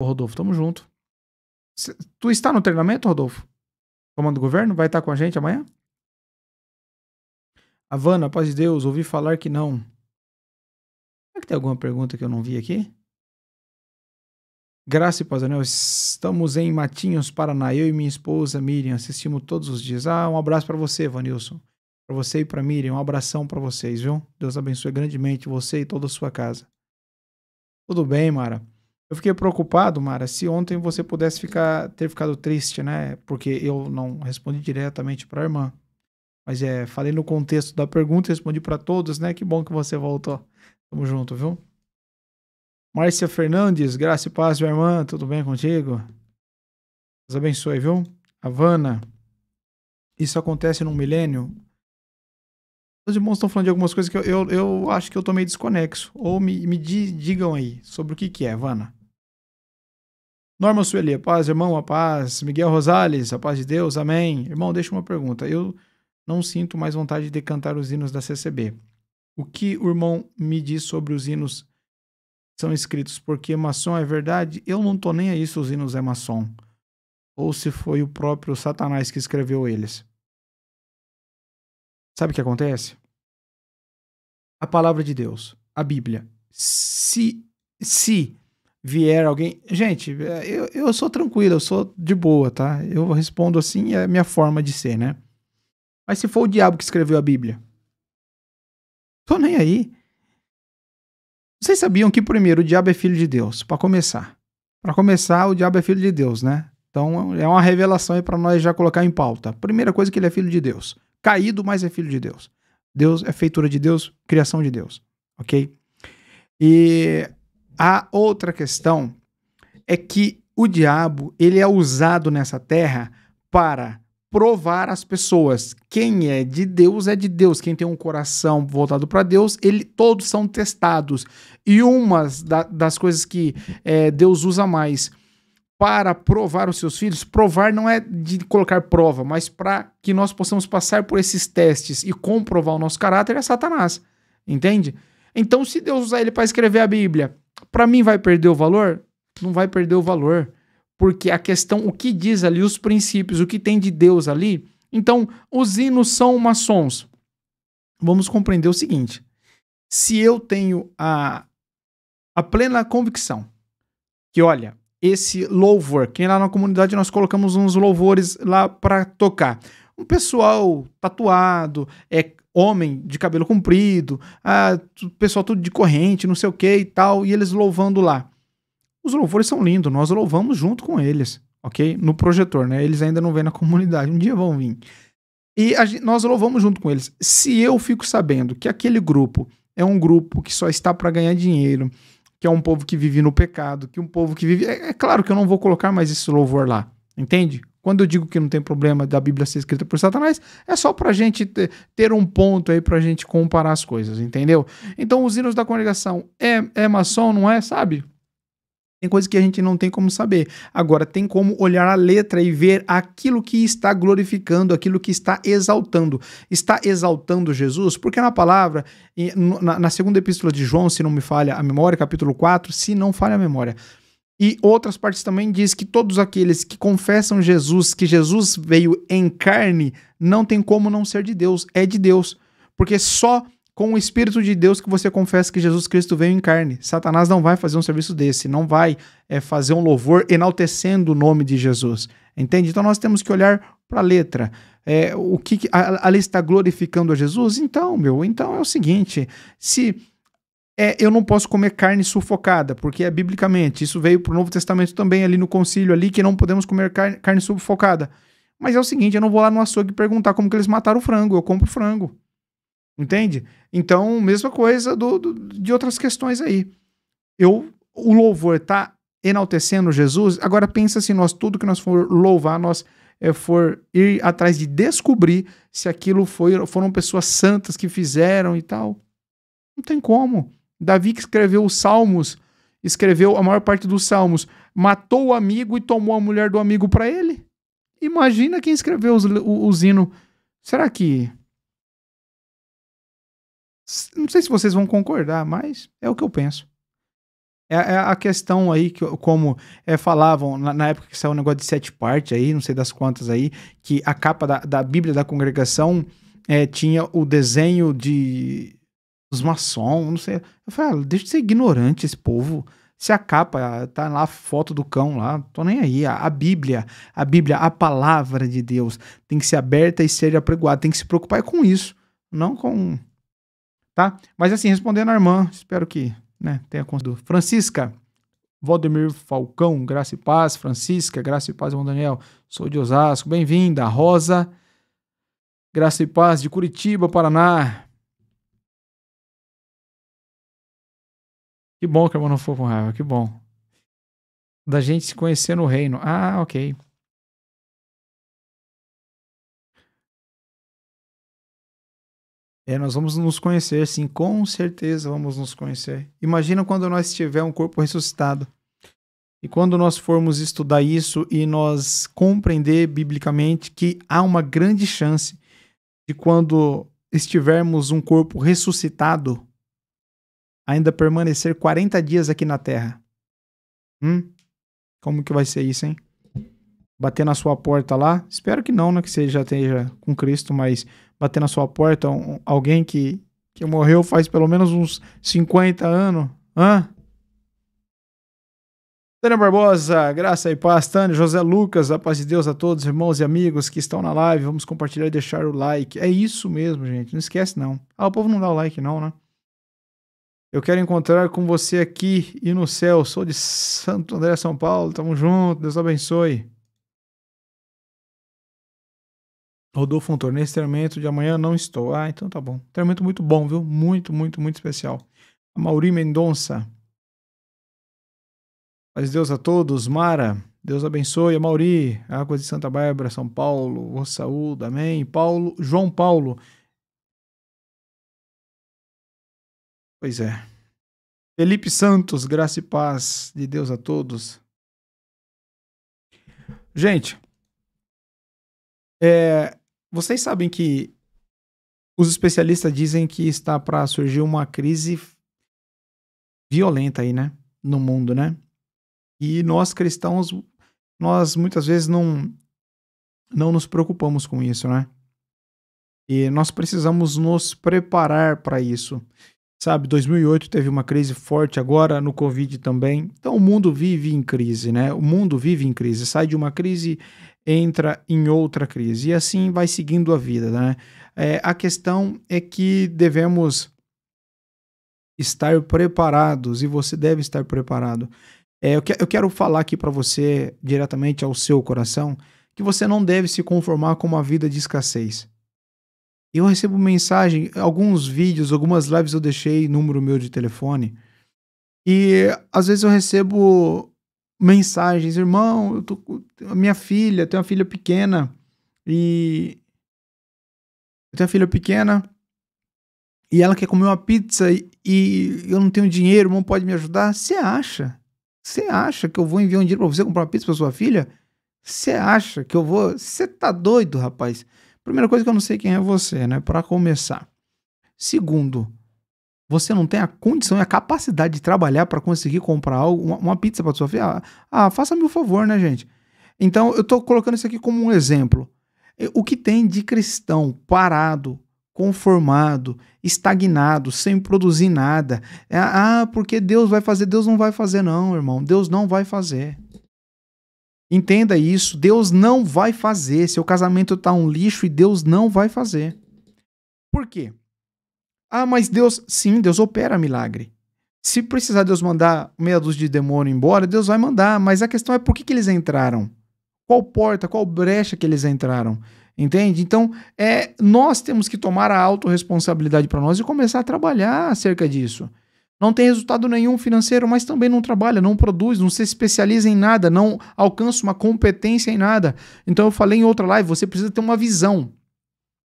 Ô, Rodolfo, tamo junto. C tu está no treinamento, Rodolfo? Comando do governo? Vai estar tá com a gente amanhã? Havana, paz de Deus, ouvi falar que não. Será que tem alguma pergunta que eu não vi aqui? Graça e paz, Daniel. Estamos em Matinhos, Paraná. Eu e minha esposa Miriam assistimos todos os dias. Ah, um abraço para você, Vanilson. Para você e para Miriam. Um abração para vocês, viu? Deus abençoe grandemente você e toda a sua casa. Tudo bem, Mara? Eu fiquei preocupado, Mara, se ontem você pudesse ficar, ter ficado triste, né? Porque eu não respondi diretamente para a irmã. Mas é, falei no contexto da pergunta, respondi para todos, né? Que bom que você voltou. Tamo junto, viu? Márcia Fernandes, graça e paz, minha irmã, tudo bem contigo? Deus abençoe, viu? Havana, isso acontece num milênio? Os irmãos estão falando de algumas coisas que eu, eu, eu acho que eu tô meio desconexo. Ou me, me digam aí sobre o que, que é, Havana. Norma Sueli, a paz, irmão, a paz. Miguel Rosales, a paz de Deus, amém. Irmão, deixa uma pergunta. Eu não sinto mais vontade de cantar os hinos da CCB. O que o irmão me diz sobre os hinos são escritos porque maçom é verdade? Eu não tô nem aí se os hinos é maçom. Ou se foi o próprio Satanás que escreveu eles. Sabe o que acontece? A palavra de Deus, a Bíblia. Se, se vier alguém. Gente, é, eu, eu sou tranquilo, eu sou de boa, tá? Eu respondo assim, é a minha forma de ser, né? Mas se for o diabo que escreveu a Bíblia, tô nem aí. Vocês sabiam que, primeiro, o diabo é filho de Deus, para começar. Para começar, o diabo é filho de Deus, né? Então é uma revelação aí para nós já colocar em pauta. Primeira coisa é que ele é filho de Deus. Caído, mas é filho de Deus. Deus é feitura de Deus, criação de Deus, ok? E a outra questão é que o diabo ele é usado nessa terra para provar as pessoas quem é de Deus é de Deus, quem tem um coração voltado para Deus, ele todos são testados. E uma da, das coisas que é, Deus usa mais para provar os seus filhos, provar não é de colocar prova, mas para que nós possamos passar por esses testes e comprovar o nosso caráter é Satanás, entende? Então, se Deus usar ele para escrever a Bíblia, para mim, vai perder o valor? Não vai perder o valor. Porque a questão, o que diz ali, os princípios, o que tem de Deus ali. Então, os hinos são maçons. Vamos compreender o seguinte: se eu tenho a, a plena convicção que, olha, esse louvor, que lá na comunidade nós colocamos uns louvores lá para tocar. Um pessoal tatuado, é homem de cabelo comprido, ah, pessoal tudo de corrente, não sei o que e tal, e eles louvando lá. Os louvores são lindos, nós louvamos junto com eles, ok? No projetor, né? Eles ainda não vêm na comunidade, um dia vão vir. E gente, nós louvamos junto com eles. Se eu fico sabendo que aquele grupo é um grupo que só está para ganhar dinheiro, que é um povo que vive no pecado, que um povo que vive. É, é claro que eu não vou colocar mais esse louvor lá, entende? Quando eu digo que não tem problema da Bíblia ser escrita por Satanás, é só para a gente ter um ponto aí para a gente comparar as coisas, entendeu? Então, os hinos da congregação é, é maçom, não é? Sabe? Tem coisas que a gente não tem como saber. Agora, tem como olhar a letra e ver aquilo que está glorificando, aquilo que está exaltando. Está exaltando Jesus? Porque na palavra, na, na segunda epístola de João, se não me falha a memória, capítulo 4, se não falha a memória, e outras partes também diz que todos aqueles que confessam Jesus, que Jesus veio em carne, não tem como não ser de Deus, é de Deus. Porque só com o Espírito de Deus que você confessa que Jesus Cristo veio em carne. Satanás não vai fazer um serviço desse, não vai é, fazer um louvor enaltecendo o nome de Jesus. Entende? Então nós temos que olhar para a letra. É, o que, que a, lista está glorificando a Jesus? Então, meu, então é o seguinte: se é eu não posso comer carne sufocada, porque é biblicamente. Isso veio para o Novo Testamento também, ali no concílio, ali, que não podemos comer carne, carne sufocada. Mas é o seguinte, eu não vou lá no açougue perguntar como que eles mataram o frango, eu compro frango. Entende? Então, mesma coisa do, do, de outras questões aí. Eu, o louvor está enaltecendo Jesus. Agora pensa se nós, tudo que nós for louvar, nós é, for ir atrás de descobrir se aquilo foi, foram pessoas santas que fizeram e tal. Não tem como. Davi que escreveu os Salmos, escreveu a maior parte dos Salmos, matou o amigo e tomou a mulher do amigo para ele. Imagina quem escreveu os, o hinos. Será que. Não sei se vocês vão concordar, mas é o que eu penso. É, é a questão aí, que, como é, falavam na, na, época que saiu o um negócio de sete partes aí, não sei das quantas aí, que a capa da, da Bíblia da congregação é, tinha o desenho de, os maçons, não sei. Eu falei, ah, deixa de ser ignorante esse povo. Se a capa, tá lá a foto do cão lá, tô nem aí. A, a Bíblia, a Bíblia, a palavra de Deus tem que ser aberta e ser apregoada, tem que se preocupar é com isso, não com. Tá? Mas assim, respondendo a irmã, espero que né, tenha conseguido. Francisca, Valdemir Falcão, graça e paz. Francisca, graça e paz, irmão Daniel, sou de Osasco, bem-vinda. Rosa, graça e paz de Curitiba, Paraná. Que bom que a mão não ficou com raiva, que bom. Da gente se conhecer no reino. Ah, ok. É, nós vamos nos conhecer, sim, com certeza vamos nos conhecer. Imagina quando nós tiver um corpo ressuscitado. E quando nós formos estudar isso e nós compreender biblicamente que há uma grande chance de quando estivermos um corpo ressuscitado, ainda permanecer 40 dias aqui na terra. Hum? Como que vai ser isso, hein? Bater na sua porta lá? Espero que não, né? Que você já esteja com Cristo, mas bater na sua porta um, alguém que, que morreu faz pelo menos uns 50 anos. Hã? Tânia Barbosa, graça e paz. Tânia, José Lucas, a paz de Deus a todos, irmãos e amigos que estão na live. Vamos compartilhar e deixar o like. É isso mesmo, gente. Não esquece, não. Ah, o povo não dá o like, não, né? Eu quero encontrar com você aqui e no céu. Sou de Santo André, São Paulo. Tamo junto. Deus abençoe. Rodolfo nesse treinamento de amanhã não estou. Ah, então tá bom. Treinamento muito bom, viu? Muito, muito, muito especial. Mauri Mendonça. Paz Deus a todos. Mara, Deus abençoe. Mauri, Águas de Santa Bárbara, São Paulo. O saúdo. Amém. Paulo, João Paulo. Pois é. Felipe Santos, graça e paz de Deus a todos. Gente, é, vocês sabem que os especialistas dizem que está para surgir uma crise violenta aí, né? No mundo, né? E nós cristãos, nós muitas vezes não, não nos preocupamos com isso, né? E nós precisamos nos preparar para isso sabe? 2008 teve uma crise forte agora no Covid também. Então o mundo vive em crise, né? O mundo vive em crise, sai de uma crise, entra em outra crise e assim vai seguindo a vida, né? É, a questão é que devemos estar preparados e você deve estar preparado. É, eu, que, eu quero falar aqui para você diretamente ao seu coração que você não deve se conformar com uma vida de escassez eu recebo mensagem, alguns vídeos, algumas lives eu deixei número meu de telefone. E às vezes eu recebo mensagens, irmão, eu tô minha filha, tenho uma filha pequena e eu tenho uma filha pequena e ela quer comer uma pizza e, e eu não tenho dinheiro, irmão, pode me ajudar? Você acha? Você acha que eu vou enviar um dinheiro para você comprar uma pizza para sua filha? Você acha que eu vou? Você tá doido, rapaz? Primeira coisa que eu não sei quem é você, né? Para começar. Segundo, você não tem a condição e a capacidade de trabalhar para conseguir comprar algo, uma, uma pizza para sua filha. Ah, ah faça-me o favor, né, gente? Então, eu estou colocando isso aqui como um exemplo. O que tem de cristão parado, conformado, estagnado, sem produzir nada? É, ah, porque Deus vai fazer, Deus não vai fazer, não, irmão. Deus não vai fazer. Entenda isso, Deus não vai fazer. Seu casamento está um lixo e Deus não vai fazer. Por quê? Ah, mas Deus, sim, Deus opera milagre. Se precisar Deus mandar meia dúzia de demônio embora, Deus vai mandar, mas a questão é por que, que eles entraram? Qual porta, qual brecha que eles entraram? Entende? Então, é, nós temos que tomar a autorresponsabilidade para nós e começar a trabalhar acerca disso não tem resultado nenhum financeiro, mas também não trabalha, não produz, não se especializa em nada, não alcança uma competência em nada. Então eu falei em outra live, você precisa ter uma visão.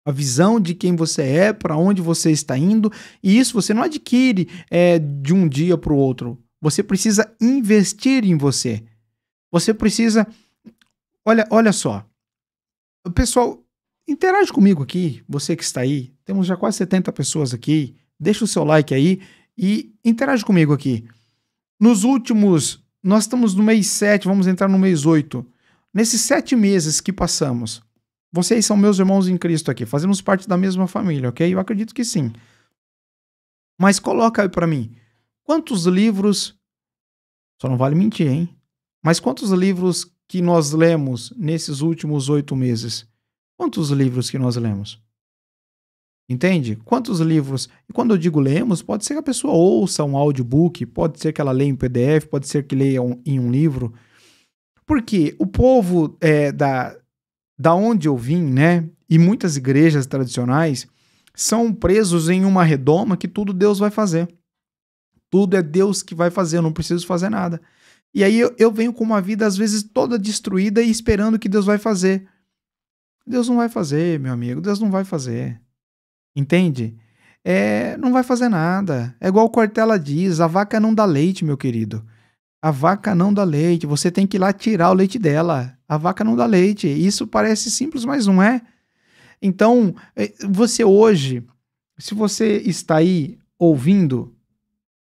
A visão de quem você é, para onde você está indo, e isso você não adquire é, de um dia para o outro. Você precisa investir em você. Você precisa. Olha, olha só. Pessoal, interage comigo aqui, você que está aí. Temos já quase 70 pessoas aqui. Deixa o seu like aí. E interage comigo aqui. Nos últimos, nós estamos no mês 7, vamos entrar no mês 8. Nesses sete meses que passamos, vocês são meus irmãos em Cristo aqui, fazemos parte da mesma família, ok? Eu acredito que sim. Mas coloca aí para mim, quantos livros, só não vale mentir, hein? Mas quantos livros que nós lemos nesses últimos oito meses? Quantos livros que nós lemos? Entende? Quantos livros? E quando eu digo lemos, pode ser que a pessoa ouça um audiobook, pode ser que ela leia em um PDF, pode ser que leia um, em um livro. Porque o povo é, da, da onde eu vim, né? E muitas igrejas tradicionais são presos em uma redoma que tudo Deus vai fazer. Tudo é Deus que vai fazer, eu não preciso fazer nada. E aí eu, eu venho com uma vida, às vezes, toda destruída e esperando que Deus vai fazer. Deus não vai fazer, meu amigo, Deus não vai fazer. Entende? É, não vai fazer nada. É igual o Cortella diz: a vaca não dá leite, meu querido. A vaca não dá leite. Você tem que ir lá tirar o leite dela. A vaca não dá leite. Isso parece simples, mas não é. Então, é, você hoje, se você está aí ouvindo,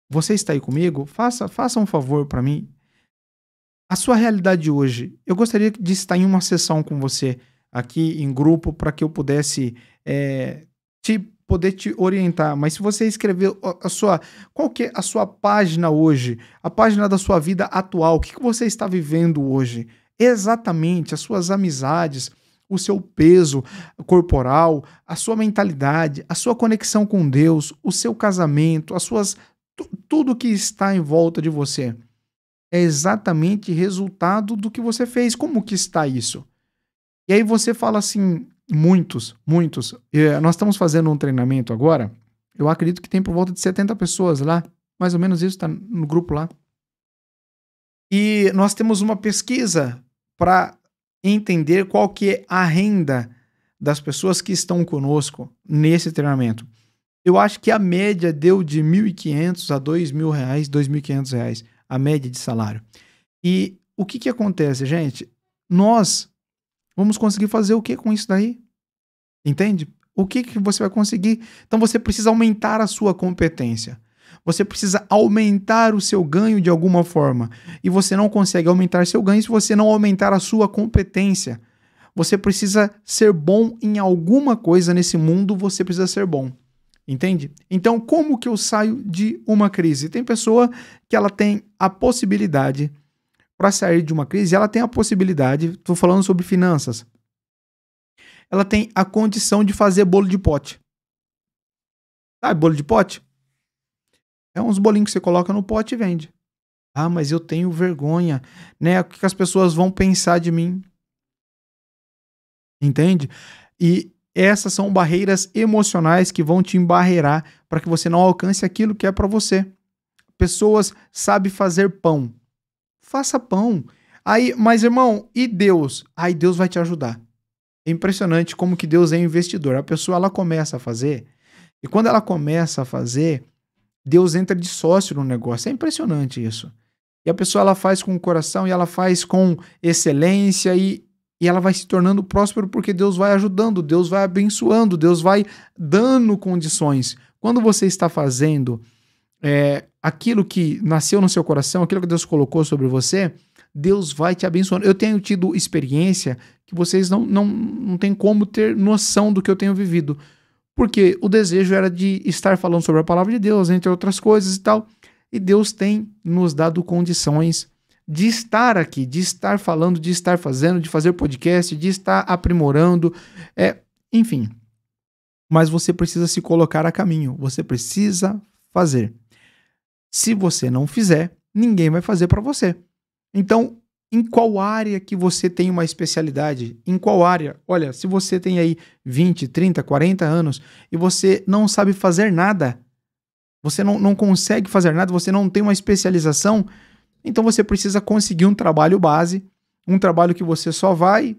você está aí comigo, faça, faça um favor para mim. A sua realidade hoje, eu gostaria de estar em uma sessão com você aqui em grupo para que eu pudesse é, te poder te orientar, mas se você escrever a sua qual que é a sua página hoje, a página da sua vida atual, o que, que você está vivendo hoje, exatamente as suas amizades, o seu peso corporal, a sua mentalidade, a sua conexão com Deus, o seu casamento, as suas tudo que está em volta de você é exatamente resultado do que você fez. Como que está isso? E aí você fala assim: Muitos, muitos. É, nós estamos fazendo um treinamento agora. Eu acredito que tem por volta de 70 pessoas lá. Mais ou menos isso, está no grupo lá. E nós temos uma pesquisa para entender qual que é a renda das pessoas que estão conosco nesse treinamento. Eu acho que a média deu de 1.500 a 2.000 reais, 2.500 reais, a média de salário. E o que, que acontece, gente? Nós Vamos conseguir fazer o que com isso daí? Entende? O que, que você vai conseguir? Então você precisa aumentar a sua competência. Você precisa aumentar o seu ganho de alguma forma. E você não consegue aumentar seu ganho se você não aumentar a sua competência. Você precisa ser bom em alguma coisa nesse mundo, você precisa ser bom. Entende? Então, como que eu saio de uma crise? Tem pessoa que ela tem a possibilidade para sair de uma crise, ela tem a possibilidade, estou falando sobre finanças, ela tem a condição de fazer bolo de pote. Sabe bolo de pote? É uns bolinhos que você coloca no pote e vende. Ah, mas eu tenho vergonha, né? O que as pessoas vão pensar de mim? Entende? E essas são barreiras emocionais que vão te embarreirar para que você não alcance aquilo que é para você. Pessoas sabem fazer pão faça pão. Aí, mas irmão, e Deus? Aí Deus vai te ajudar. É impressionante como que Deus é investidor. A pessoa ela começa a fazer e quando ela começa a fazer, Deus entra de sócio no negócio. É impressionante isso. E a pessoa ela faz com o coração e ela faz com excelência e, e ela vai se tornando próspero porque Deus vai ajudando, Deus vai abençoando, Deus vai dando condições. Quando você está fazendo é, aquilo que nasceu no seu coração, aquilo que Deus colocou sobre você, Deus vai te abençoando. Eu tenho tido experiência que vocês não, não, não têm como ter noção do que eu tenho vivido. Porque o desejo era de estar falando sobre a palavra de Deus, entre outras coisas e tal. E Deus tem nos dado condições de estar aqui, de estar falando, de estar fazendo, de fazer podcast, de estar aprimorando, é, enfim. Mas você precisa se colocar a caminho, você precisa fazer. Se você não fizer, ninguém vai fazer para você. Então, em qual área que você tem uma especialidade? Em qual área? Olha, se você tem aí 20, 30, 40 anos e você não sabe fazer nada, você não, não consegue fazer nada, você não tem uma especialização, então você precisa conseguir um trabalho base, um trabalho que você só vai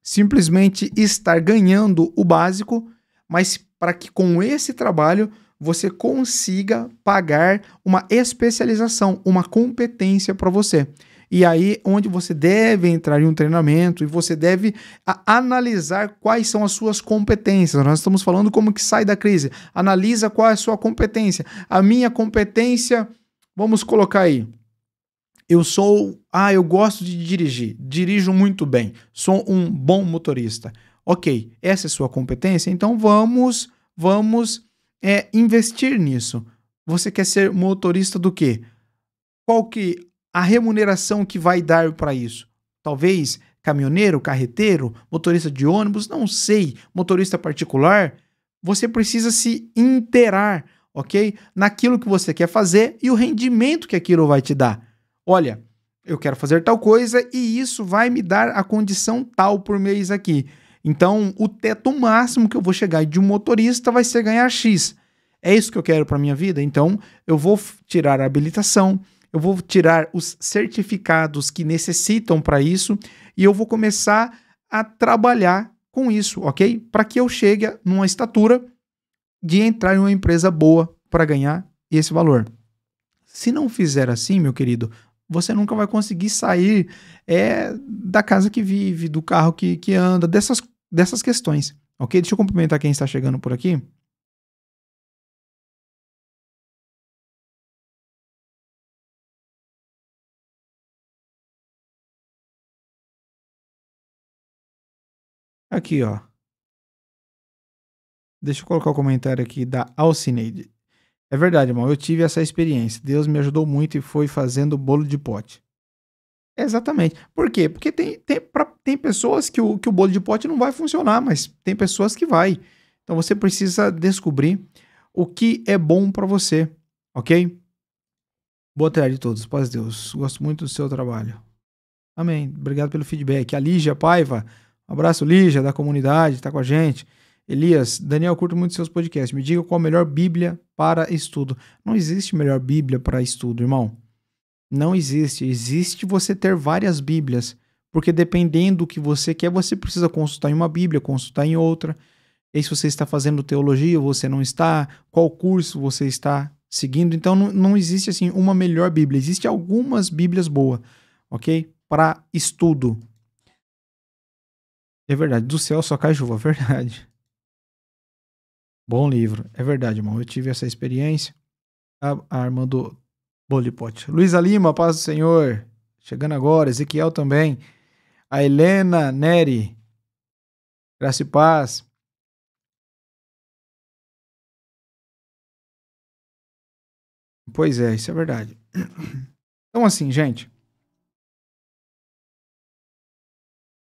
simplesmente estar ganhando o básico, mas para que com esse trabalho você consiga pagar uma especialização, uma competência para você. E aí, onde você deve entrar em um treinamento e você deve analisar quais são as suas competências. Nós estamos falando como que sai da crise. Analisa qual é a sua competência. A minha competência, vamos colocar aí. Eu sou, ah, eu gosto de dirigir, dirijo muito bem, sou um bom motorista. OK, essa é a sua competência, então vamos, vamos é investir nisso. Você quer ser motorista do quê? Qual que a remuneração que vai dar para isso? Talvez caminhoneiro, carreteiro, motorista de ônibus, não sei, motorista particular. Você precisa se interar, ok? Naquilo que você quer fazer e o rendimento que aquilo vai te dar. Olha, eu quero fazer tal coisa e isso vai me dar a condição tal por mês aqui. Então, o teto máximo que eu vou chegar de um motorista vai ser ganhar X. É isso que eu quero para minha vida? Então, eu vou tirar a habilitação, eu vou tirar os certificados que necessitam para isso e eu vou começar a trabalhar com isso, ok? Para que eu chegue numa estatura de entrar em uma empresa boa para ganhar esse valor. Se não fizer assim, meu querido, você nunca vai conseguir sair é, da casa que vive, do carro que, que anda, dessas dessas questões, ok? Deixa eu cumprimentar quem está chegando por aqui. Aqui, ó. Deixa eu colocar o um comentário aqui da Alcineide. É verdade, irmão, eu tive essa experiência. Deus me ajudou muito e foi fazendo bolo de pote. Exatamente. Por quê? Porque tem, tem para tem pessoas que o, que o bolo de pote não vai funcionar, mas tem pessoas que vai. Então você precisa descobrir o que é bom para você, ok? Boa tarde a todos, paz de Deus. Gosto muito do seu trabalho. Amém. Obrigado pelo feedback. A Lígia Paiva, um abraço Lígia da comunidade, está com a gente. Elias, Daniel, curto muito seus podcasts. Me diga qual a melhor Bíblia para estudo. Não existe melhor Bíblia para estudo, irmão. Não existe. Existe você ter várias Bíblias. Porque dependendo do que você quer, você precisa consultar em uma Bíblia, consultar em outra. E se você está fazendo teologia, você não está, qual curso você está seguindo. Então não, não existe assim uma melhor Bíblia. Existem algumas Bíblias boas, ok? Para estudo. É verdade, do céu só cai chuva, verdade. Bom livro, é verdade, irmão. Eu tive essa experiência. A, a irmã do Bolipote. Luísa Lima, paz do Senhor. Chegando agora, Ezequiel também a Helena Neri, graça e paz. Pois é, isso é verdade. Então, assim, gente.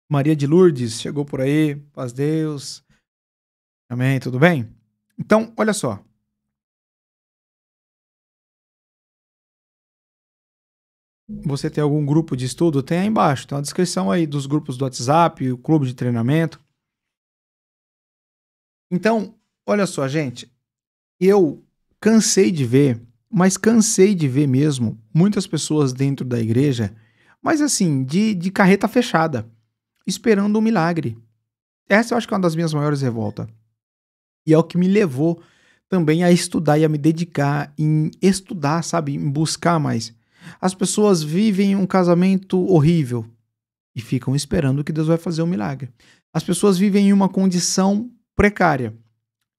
Maria de Lourdes chegou por aí, paz Deus. Amém, tudo bem? Então, olha só. Você tem algum grupo de estudo? Tem aí embaixo, tem uma descrição aí dos grupos do WhatsApp, o clube de treinamento. Então, olha só, gente, eu cansei de ver, mas cansei de ver mesmo muitas pessoas dentro da igreja, mas assim, de, de carreta fechada, esperando um milagre. Essa eu acho que é uma das minhas maiores revoltas. E é o que me levou também a estudar e a me dedicar em estudar, sabe? Em buscar mais. As pessoas vivem um casamento horrível e ficam esperando que Deus vai fazer um milagre. As pessoas vivem em uma condição precária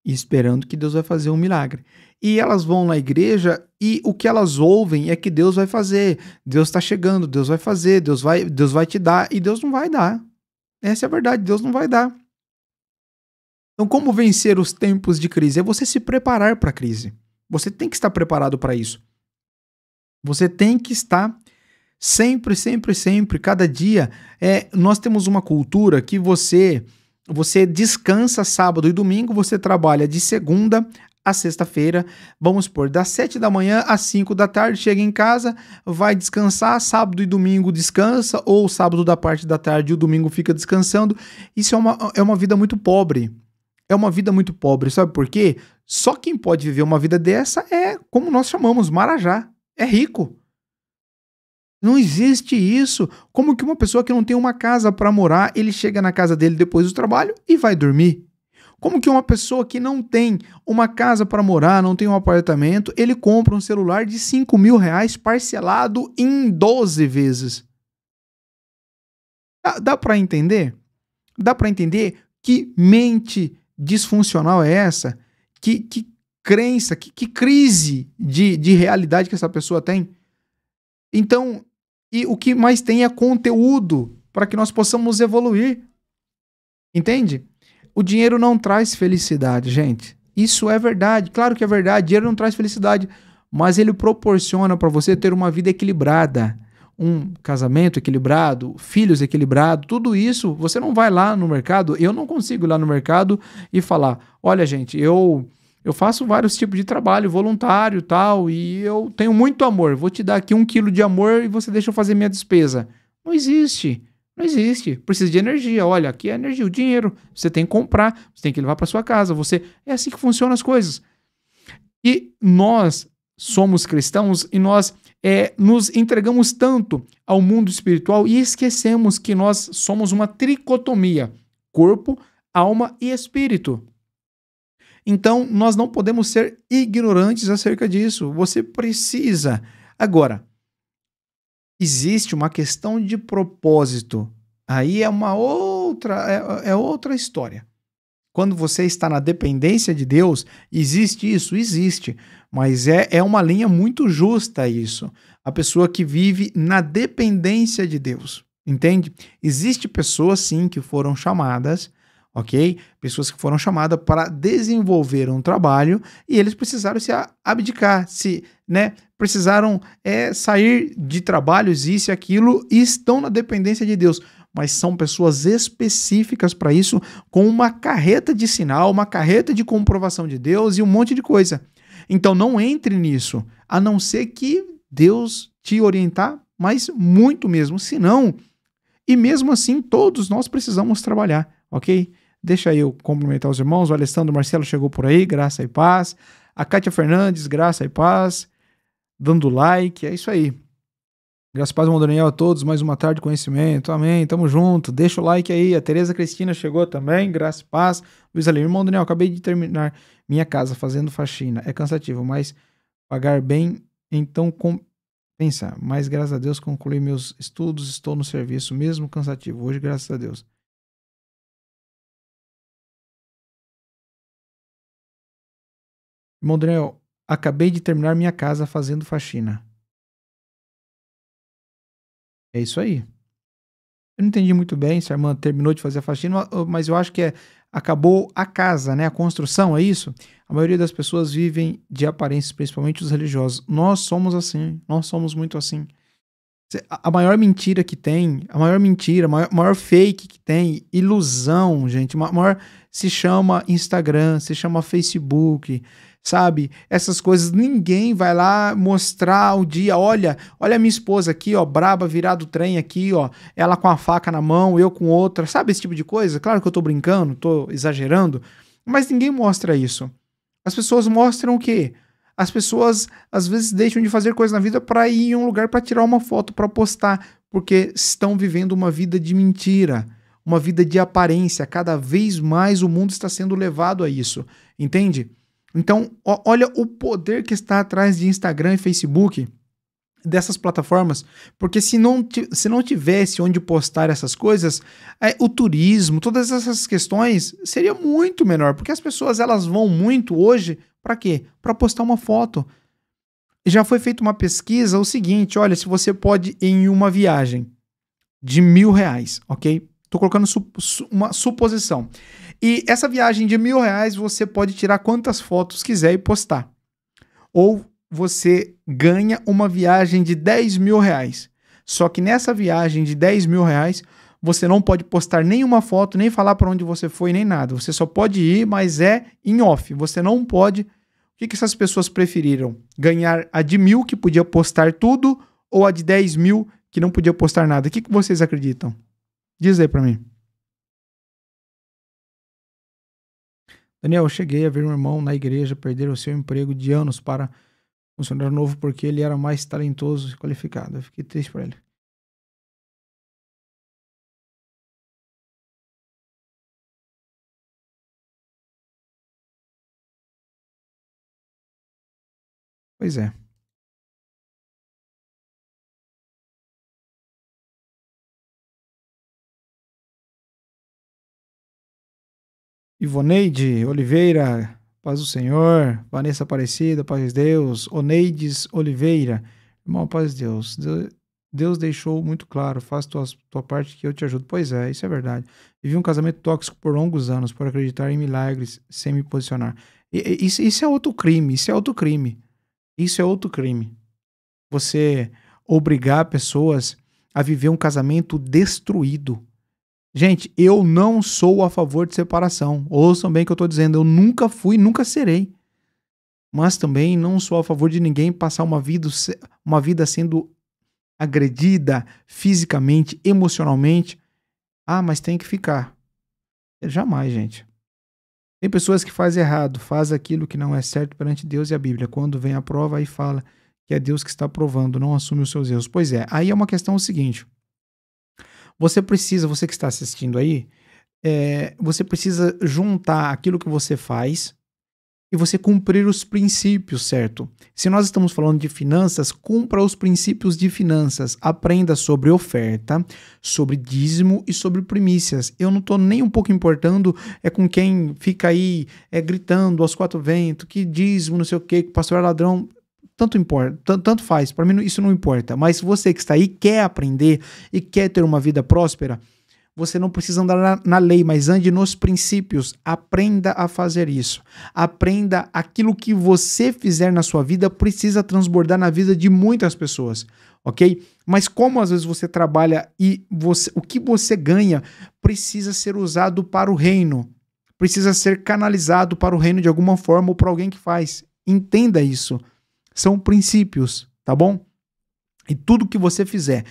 e esperando que Deus vai fazer um milagre. E elas vão na igreja e o que elas ouvem é que Deus vai fazer, Deus está chegando, Deus vai fazer, Deus vai, Deus vai te dar e Deus não vai dar. Essa é a verdade, Deus não vai dar. Então, como vencer os tempos de crise? É você se preparar para a crise. Você tem que estar preparado para isso. Você tem que estar sempre, sempre, sempre, cada dia. É, nós temos uma cultura que você você descansa sábado e domingo, você trabalha de segunda a sexta-feira, vamos por das sete da manhã às cinco da tarde, chega em casa, vai descansar, sábado e domingo descansa, ou sábado da parte da tarde e o domingo fica descansando. Isso é uma, é uma vida muito pobre. É uma vida muito pobre, sabe por quê? Só quem pode viver uma vida dessa é, como nós chamamos, marajá é rico. Não existe isso. Como que uma pessoa que não tem uma casa para morar, ele chega na casa dele depois do trabalho e vai dormir? Como que uma pessoa que não tem uma casa para morar, não tem um apartamento, ele compra um celular de 5 mil reais parcelado em 12 vezes? Dá, dá para entender? Dá para entender que mente disfuncional é essa? Que, que, crença, que, que crise de, de realidade que essa pessoa tem. Então, e o que mais tem é conteúdo para que nós possamos evoluir. Entende? O dinheiro não traz felicidade, gente. Isso é verdade. Claro que é verdade. Dinheiro não traz felicidade, mas ele proporciona para você ter uma vida equilibrada, um casamento equilibrado, filhos equilibrados, tudo isso. Você não vai lá no mercado, eu não consigo ir lá no mercado e falar: "Olha, gente, eu eu faço vários tipos de trabalho, voluntário tal, e eu tenho muito amor. Vou te dar aqui um quilo de amor e você deixa eu fazer minha despesa. Não existe. Não existe. Precisa de energia. Olha, aqui é energia, o dinheiro. Você tem que comprar, você tem que levar para sua casa. Você É assim que funcionam as coisas. E nós somos cristãos e nós é, nos entregamos tanto ao mundo espiritual e esquecemos que nós somos uma tricotomia: corpo, alma e espírito. Então, nós não podemos ser ignorantes acerca disso. Você precisa. Agora, existe uma questão de propósito. Aí é uma outra, é, é outra história. Quando você está na dependência de Deus, existe isso? Existe. Mas é, é uma linha muito justa isso. A pessoa que vive na dependência de Deus. Entende? Existe pessoas sim que foram chamadas ok? Pessoas que foram chamadas para desenvolver um trabalho e eles precisaram se abdicar, se, né? Precisaram é, sair de trabalhos, isso e aquilo, e estão na dependência de Deus. Mas são pessoas específicas para isso, com uma carreta de sinal, uma carreta de comprovação de Deus e um monte de coisa. Então não entre nisso, a não ser que Deus te orientar, mas muito mesmo. Senão, e mesmo assim, todos nós precisamos trabalhar, ok? Deixa eu cumprimentar os irmãos. O Alessandro Marcelo chegou por aí, graça e paz. A Kátia Fernandes, graça e paz. Dando like, é isso aí. Graça e paz, irmão Daniel, a todos. Mais uma tarde de conhecimento. Amém. Tamo junto. Deixa o like aí. A Tereza Cristina chegou também. Graça e paz. Luiz Ale, irmão Daniel, acabei de terminar minha casa fazendo faxina. É cansativo, mas pagar bem, então compensa. Mas graças a Deus concluí meus estudos. Estou no serviço mesmo cansativo. Hoje, graças a Deus. Irmão Daniel, acabei de terminar minha casa fazendo faxina. É isso aí. Eu não entendi muito bem se a irmã terminou de fazer a faxina, mas eu acho que é acabou a casa, né? A construção, é isso? A maioria das pessoas vivem de aparências, principalmente os religiosos. Nós somos assim, nós somos muito assim. A maior mentira que tem, a maior mentira, a maior, maior fake que tem, ilusão, gente, maior se chama Instagram, se chama Facebook, sabe? Essas coisas ninguém vai lá mostrar o dia. Olha, olha minha esposa aqui, ó, braba, virado trem aqui, ó, ela com a faca na mão, eu com outra, sabe esse tipo de coisa? Claro que eu tô brincando, tô exagerando, mas ninguém mostra isso. As pessoas mostram o quê? As pessoas às vezes deixam de fazer coisas na vida para ir em um lugar para tirar uma foto, para postar, porque estão vivendo uma vida de mentira uma vida de aparência. Cada vez mais o mundo está sendo levado a isso, entende? Então, olha o poder que está atrás de Instagram e Facebook dessas plataformas, porque se não, se não tivesse onde postar essas coisas, é, o turismo, todas essas questões seria muito menor, porque as pessoas elas vão muito hoje para quê? Para postar uma foto. Já foi feita uma pesquisa o seguinte, olha, se você pode em uma viagem de mil reais, ok? Estou colocando su uma suposição. E essa viagem de mil reais você pode tirar quantas fotos quiser e postar. Ou você ganha uma viagem de 10 mil reais. Só que nessa viagem de 10 mil reais, você não pode postar nenhuma foto, nem falar para onde você foi, nem nada. Você só pode ir, mas é em off. Você não pode. O que, que essas pessoas preferiram? Ganhar a de mil, que podia postar tudo, ou a de 10 mil, que não podia postar nada? O que, que vocês acreditam? Diz aí para mim. Daniel, eu cheguei a ver um irmão na igreja perder o seu emprego de anos para funcionário novo porque ele era mais talentoso e qualificado. Eu fiquei triste por ele. Pois é. Ivoneide Oliveira, paz do Senhor. Vanessa Aparecida, paz de Deus. Oneides Oliveira, irmão, paz de Deus. Deus deixou muito claro, faz tua, tua parte que eu te ajudo. Pois é, isso é verdade. Vivi um casamento tóxico por longos anos, por acreditar em milagres, sem me posicionar. E, isso, isso é outro crime, isso é outro crime. Isso é outro crime. Você obrigar pessoas a viver um casamento destruído. Gente, eu não sou a favor de separação. Ouçam bem o que eu estou dizendo. Eu nunca fui, nunca serei. Mas também não sou a favor de ninguém passar uma vida, uma vida sendo agredida fisicamente, emocionalmente. Ah, mas tem que ficar. É, jamais, gente. Tem pessoas que fazem errado, faz aquilo que não é certo perante Deus e a Bíblia. Quando vem a prova, aí fala que é Deus que está provando, não assume os seus erros. Pois é, aí é uma questão o seguinte: você precisa, você que está assistindo aí, é, você precisa juntar aquilo que você faz e você cumprir os princípios, certo? Se nós estamos falando de finanças, cumpra os princípios de finanças. Aprenda sobre oferta, sobre dízimo e sobre primícias. Eu não estou nem um pouco importando é com quem fica aí é, gritando aos quatro ventos que dízimo, não sei o quê, que pastor é ladrão tanto importa, tanto, faz, para mim isso não importa. Mas você que está aí quer aprender e quer ter uma vida próspera, você não precisa andar na, na, lei, mas ande nos princípios. Aprenda a fazer isso. Aprenda aquilo que você fizer na sua vida precisa transbordar na vida de muitas pessoas, ok? Mas como às vezes você trabalha e você, o que você ganha precisa ser usado para o reino, precisa ser canalizado para o reino de alguma forma ou para alguém que faz. Entenda isso são princípios, tá bom? E tudo que você fizer,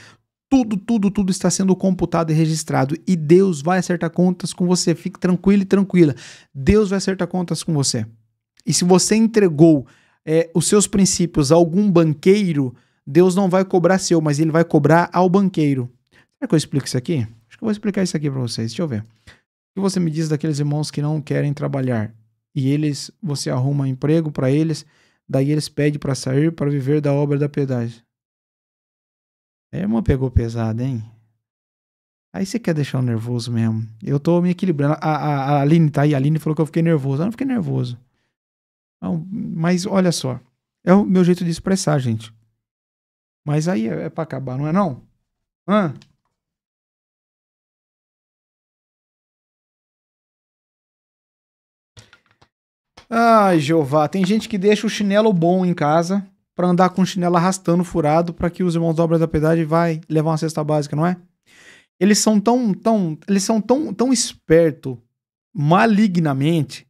tudo, tudo, tudo está sendo computado e registrado. E Deus vai acertar contas com você. Fique tranquilo e tranquila. Deus vai acertar contas com você. E se você entregou é, os seus princípios a algum banqueiro, Deus não vai cobrar seu, mas ele vai cobrar ao banqueiro. Será que eu explico isso aqui? Acho que eu vou explicar isso aqui para vocês. Deixa eu ver. O que você me diz daqueles irmãos que não querem trabalhar e eles, você arruma emprego para eles Daí eles pedem para sair para viver da obra da piedade. A é, irmã pegou pesado, hein? Aí você quer deixar o nervoso mesmo. Eu tô me equilibrando. A, a, a Aline tá aí. A Aline falou que eu fiquei nervoso. Eu não fiquei nervoso. Não, mas olha só. É o meu jeito de expressar, gente. Mas aí é, é para acabar, não é não? Hã? Ai, Jeová, tem gente que deixa o chinelo bom em casa para andar com o chinelo arrastando furado para que os irmãos da obra da piedade vai levar uma cesta básica, não é? Eles são tão, tão, eles são tão, tão esperto malignamente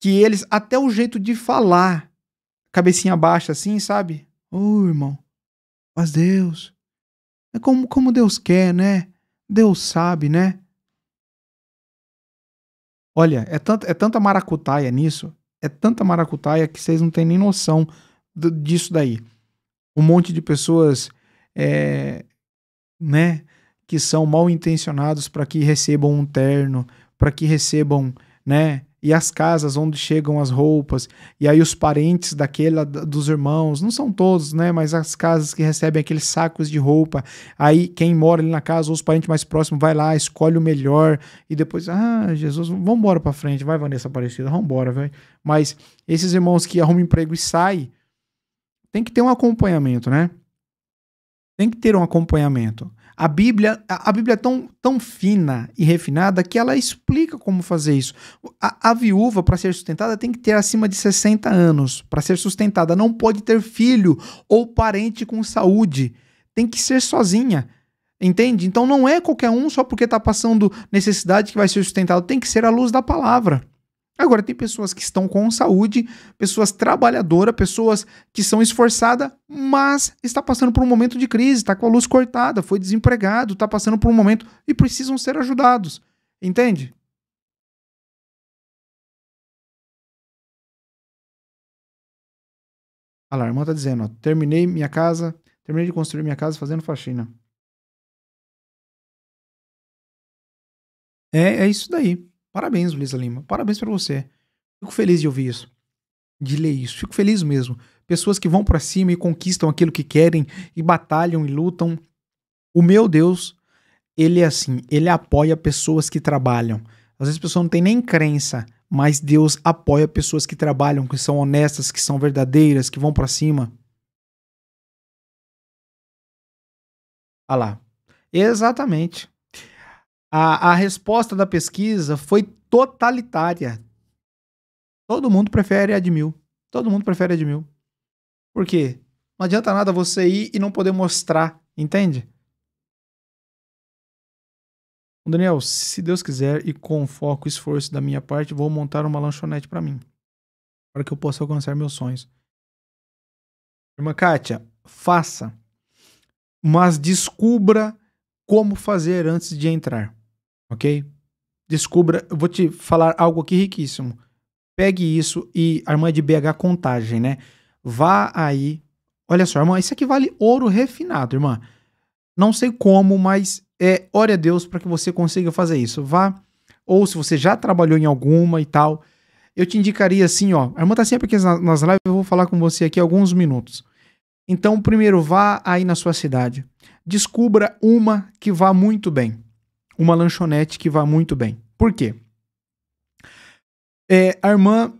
que eles até o jeito de falar, cabecinha baixa assim, sabe? Ô, oh, irmão, mas Deus. É como como Deus quer, né? Deus sabe, né? Olha, é, tanto, é tanta maracutaia nisso, é tanta maracutaia que vocês não têm nem noção do, disso daí. Um monte de pessoas, é, né, que são mal intencionados para que recebam um terno, para que recebam, né, e as casas onde chegam as roupas, e aí os parentes daquela dos irmãos, não são todos, né, mas as casas que recebem aqueles sacos de roupa, aí quem mora ali na casa ou os parentes mais próximos vai lá, escolhe o melhor e depois, ah, Jesus, vamos embora para frente, vai Vanessa Aparecida, vamos embora, velho. Mas esses irmãos que arrumam emprego e saem, tem que ter um acompanhamento, né? Tem que ter um acompanhamento. A Bíblia, a, Bíblia é tão, tão fina e refinada que ela explica como fazer isso. A, a viúva, para ser sustentada, tem que ter acima de 60 anos. Para ser sustentada, não pode ter filho ou parente com saúde. Tem que ser sozinha. Entende? Então não é qualquer um só porque está passando necessidade que vai ser sustentado. Tem que ser à luz da palavra. Agora, tem pessoas que estão com saúde, pessoas trabalhadoras, pessoas que são esforçadas, mas está passando por um momento de crise, está com a luz cortada, foi desempregado, está passando por um momento e precisam ser ajudados. Entende? lá, a irmã está dizendo, ó, terminei minha casa, terminei de construir minha casa fazendo faxina. É, é isso daí. Parabéns, Luísa Lima. Parabéns para você. Fico feliz de ouvir isso, de ler isso. Fico feliz mesmo. Pessoas que vão para cima e conquistam aquilo que querem e batalham e lutam. O meu Deus, ele é assim, ele apoia pessoas que trabalham. Às vezes a pessoa não tem nem crença, mas Deus apoia pessoas que trabalham, que são honestas, que são verdadeiras, que vão para cima. Olha lá. Exatamente a, a resposta da pesquisa foi totalitária. Todo mundo prefere Admil. Todo mundo prefere Admil. Por quê? Não adianta nada você ir e não poder mostrar, entende? Daniel, se Deus quiser e com foco e esforço da minha parte, vou montar uma lanchonete para mim, para que eu possa alcançar meus sonhos. Irmã Kátia, faça, mas descubra como fazer antes de entrar ok? Descubra, eu vou te falar algo aqui riquíssimo. Pegue isso e a irmã de BH contagem, né? Vá aí. Olha só, irmã, isso aqui vale ouro refinado, irmã. Não sei como, mas é, ore a Deus para que você consiga fazer isso. Vá, ou se você já trabalhou em alguma e tal, eu te indicaria assim, ó. A irmã tá sempre aqui nas lives, eu vou falar com você aqui alguns minutos. Então, primeiro, vá aí na sua cidade. Descubra uma que vá muito bem uma lanchonete que vá muito bem. Por quê? É, a irmã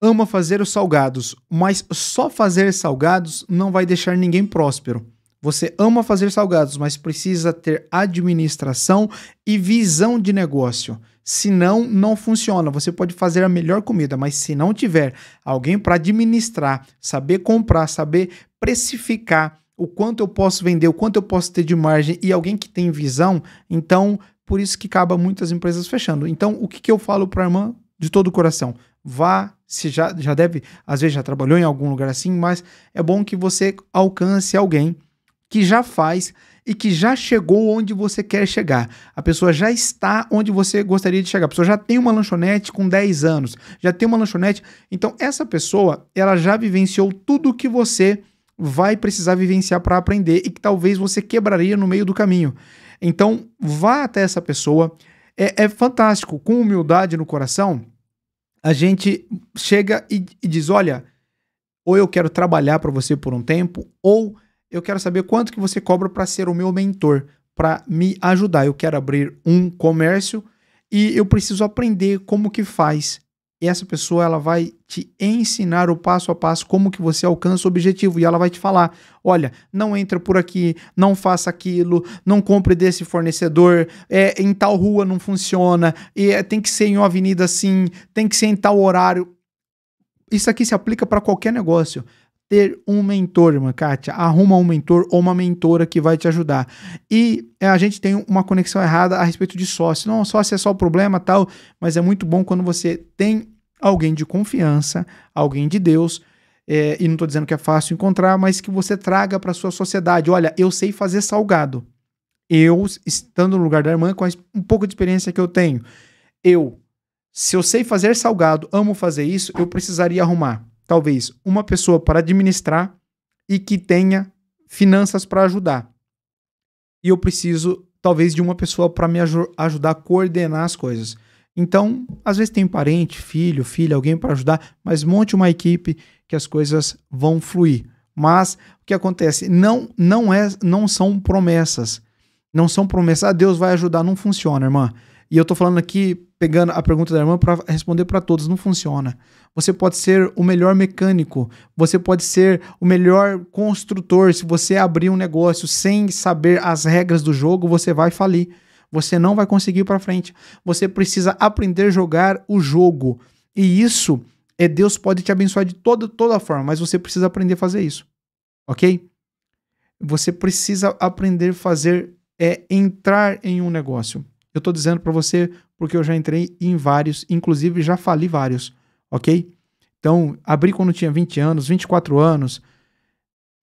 ama fazer os salgados, mas só fazer salgados não vai deixar ninguém próspero. Você ama fazer salgados, mas precisa ter administração e visão de negócio. Senão, não funciona. Você pode fazer a melhor comida, mas se não tiver alguém para administrar, saber comprar, saber precificar, o quanto eu posso vender, o quanto eu posso ter de margem e alguém que tem visão, então por isso que acaba muitas empresas fechando. Então, o que, que eu falo para a irmã de todo o coração? Vá, se já, já deve, às vezes já trabalhou em algum lugar assim, mas é bom que você alcance alguém que já faz e que já chegou onde você quer chegar. A pessoa já está onde você gostaria de chegar. A pessoa já tem uma lanchonete com 10 anos, já tem uma lanchonete. Então, essa pessoa, ela já vivenciou tudo que você vai precisar vivenciar para aprender e que talvez você quebraria no meio do caminho. Então, vá até essa pessoa. É, é fantástico. Com humildade no coração, a gente chega e, e diz: olha, ou eu quero trabalhar para você por um tempo, ou eu quero saber quanto que você cobra para ser o meu mentor, para me ajudar. Eu quero abrir um comércio e eu preciso aprender como que faz e essa pessoa ela vai te ensinar o passo a passo como que você alcança o objetivo e ela vai te falar, olha, não entra por aqui, não faça aquilo, não compre desse fornecedor, é, em tal rua não funciona, é, tem que ser em uma avenida assim, tem que ser em tal horário. Isso aqui se aplica para qualquer negócio. Ter um mentor, irmã Kátia, arruma um mentor ou uma mentora que vai te ajudar. E é, a gente tem uma conexão errada a respeito de sócio. Não, sócio é só o problema tal, mas é muito bom quando você tem alguém de confiança, alguém de Deus. É, e não estou dizendo que é fácil encontrar, mas que você traga para sua sociedade. Olha, eu sei fazer salgado. Eu, estando no lugar da irmã, com um pouco de experiência que eu tenho, eu, se eu sei fazer salgado, amo fazer isso, eu precisaria arrumar, talvez, uma pessoa para administrar e que tenha finanças para ajudar. E eu preciso, talvez, de uma pessoa para me aj ajudar a coordenar as coisas. Então, às vezes tem parente, filho, filha, alguém para ajudar, mas monte uma equipe que as coisas vão fluir. Mas o que acontece? Não, não é, não são promessas. Não são promessas. Ah, Deus vai ajudar, não funciona, irmã. E eu estou falando aqui pegando a pergunta da irmã para responder para todos, não funciona. Você pode ser o melhor mecânico, você pode ser o melhor construtor, se você abrir um negócio sem saber as regras do jogo, você vai falir. Você não vai conseguir ir para frente. Você precisa aprender a jogar o jogo. E isso é Deus pode te abençoar de toda toda forma, mas você precisa aprender a fazer isso. OK? Você precisa aprender a fazer é entrar em um negócio. Eu estou dizendo para você porque eu já entrei em vários, inclusive já fali vários, OK? Então, abri quando tinha 20 anos, 24 anos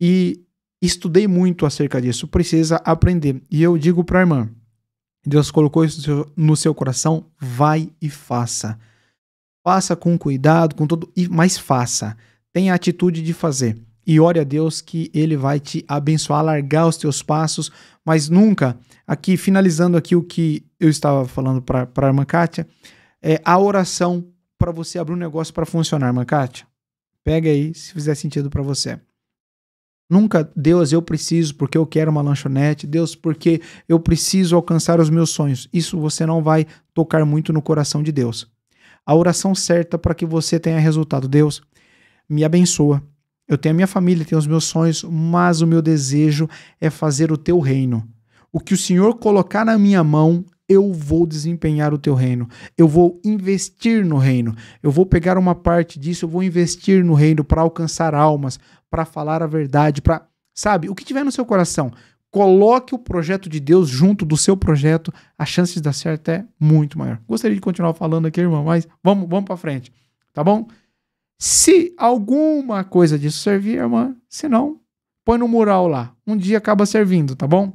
e estudei muito acerca disso, precisa aprender. E eu digo para a irmã, Deus colocou isso no seu coração, vai e faça. Faça com cuidado, com todo, mas faça. Tenha a atitude de fazer. E ore a Deus que ele vai te abençoar, largar os teus passos, mas nunca, aqui finalizando aqui o que eu estava falando para a irmã Kátia, é a oração para você abrir um negócio para funcionar, irmã Kátia. Pega aí se fizer sentido para você. Nunca, Deus, eu preciso porque eu quero uma lanchonete. Deus, porque eu preciso alcançar os meus sonhos. Isso você não vai tocar muito no coração de Deus. A oração certa para que você tenha resultado. Deus, me abençoa. Eu tenho a minha família, tenho os meus sonhos, mas o meu desejo é fazer o teu reino. O que o Senhor colocar na minha mão, eu vou desempenhar o teu reino, eu vou investir no reino, eu vou pegar uma parte disso, eu vou investir no reino para alcançar almas, para falar a verdade, para. Sabe, o que tiver no seu coração, coloque o projeto de Deus junto do seu projeto, a chance de dar certo é muito maior. Gostaria de continuar falando aqui, irmão, mas vamos, vamos para frente, tá bom? Se alguma coisa disso servir, irmã, se não, põe no mural lá. Um dia acaba servindo, tá bom?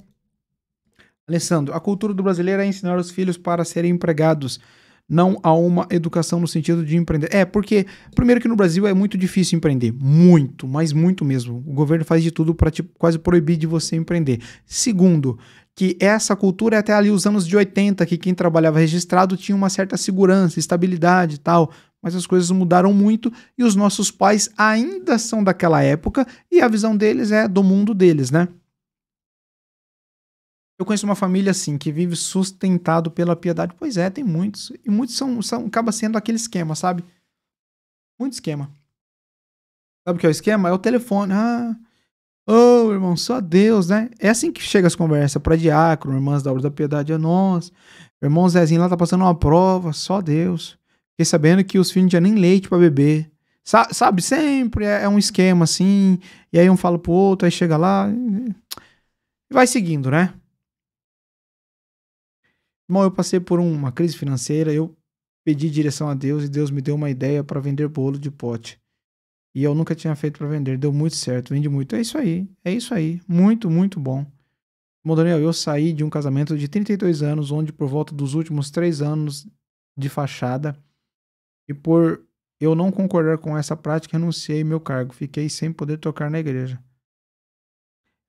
Alessandro, a cultura do brasileiro é ensinar os filhos para serem empregados, não há uma educação no sentido de empreender. É, porque, primeiro, que no Brasil é muito difícil empreender. Muito, mas muito mesmo. O governo faz de tudo para quase proibir de você empreender. Segundo, que essa cultura é até ali os anos de 80, que quem trabalhava registrado tinha uma certa segurança, estabilidade e tal. Mas as coisas mudaram muito e os nossos pais ainda são daquela época e a visão deles é do mundo deles, né? Eu conheço uma família assim, que vive sustentado pela piedade. Pois é, tem muitos. E muitos são, são acaba sendo aquele esquema, sabe? Muito esquema. Sabe o que é o esquema? É o telefone. Ah, oh, irmão, só Deus, né? É assim que chega as conversas para diácono, irmãs da obra da piedade, é nós. Irmão Zezinho lá tá passando uma prova, só Deus. Fiquei sabendo que os filhos não tinham nem leite para beber. Sa sabe, sempre é, é um esquema assim. E aí um fala pro outro, aí chega lá. E vai seguindo, né? Bom, eu passei por uma crise financeira, eu pedi direção a Deus e Deus me deu uma ideia para vender bolo de pote. E eu nunca tinha feito para vender, deu muito certo, vende muito. É isso aí, é isso aí, muito, muito bom. Bom, Daniel, eu saí de um casamento de 32 anos, onde por volta dos últimos três anos de fachada, e por eu não concordar com essa prática, renunciei meu cargo, fiquei sem poder tocar na igreja.